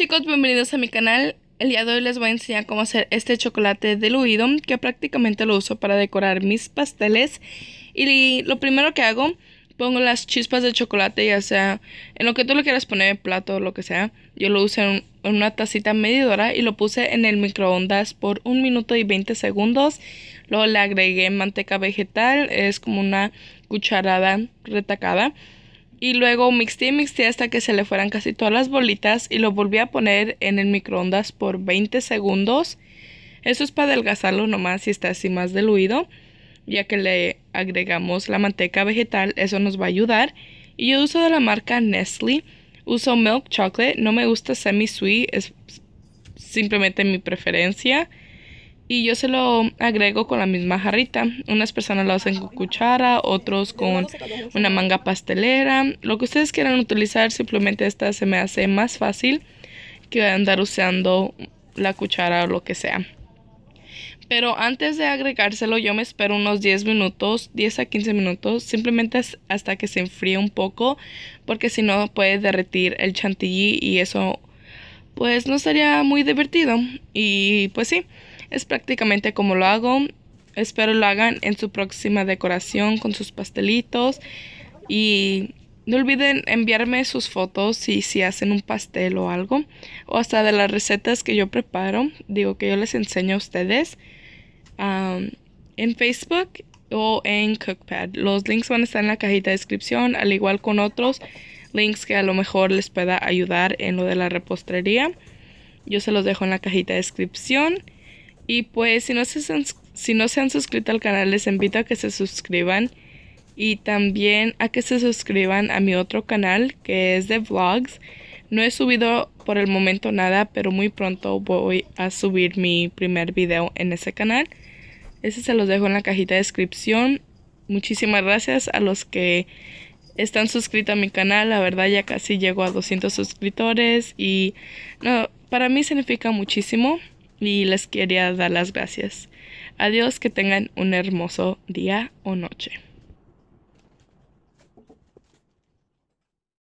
chicos, bienvenidos a mi canal. El día de hoy les voy a enseñar cómo hacer este chocolate diluido que prácticamente lo uso para decorar mis pasteles. Y lo primero que hago, pongo las chispas de chocolate, ya sea en lo que tú lo quieras poner, plato o lo que sea. Yo lo usé en, en una tacita medidora y lo puse en el microondas por un minuto y 20 segundos. Luego le agregué manteca vegetal, es como una cucharada retacada y luego mixte y hasta que se le fueran casi todas las bolitas y lo volví a poner en el microondas por 20 segundos. Eso es para adelgazarlo nomás si está así más diluido. Ya que le agregamos la manteca vegetal, eso nos va a ayudar. Y yo uso de la marca Nestle. Uso milk chocolate. No me gusta semi-sweet, es simplemente mi preferencia y yo se lo agrego con la misma jarrita. Unas personas lo hacen con cuchara, otros con una manga pastelera. Lo que ustedes quieran utilizar, simplemente esta se me hace más fácil que andar usando la cuchara o lo que sea. Pero antes de agregárselo yo me espero unos 10 minutos, 10 a 15 minutos, simplemente hasta que se enfríe un poco, porque si no puede derretir el chantilly y eso pues no sería muy divertido. Y pues sí, es prácticamente como lo hago. Espero lo hagan en su próxima decoración con sus pastelitos. Y no olviden enviarme sus fotos si, si hacen un pastel o algo. O hasta de las recetas que yo preparo. Digo que yo les enseño a ustedes. en Facebook o en Cookpad. Los links van a estar en la cajita de descripción. Al igual con otros links que a lo mejor les pueda ayudar en lo de la repostería. Yo se los dejo en la cajita de descripción. Y pues si no, se, si no se han suscrito al canal, les invito a que se suscriban. Y también a que se suscriban a mi otro canal que es de vlogs. No he subido por el momento nada, pero muy pronto voy a subir mi primer video en ese canal. Ese se los dejo en la cajita de descripción. Muchísimas gracias a los que están suscritos a mi canal. La verdad ya casi llego a 200 suscriptores y no, para mí significa muchísimo y les quería dar las gracias. Adiós, que tengan un hermoso día o noche.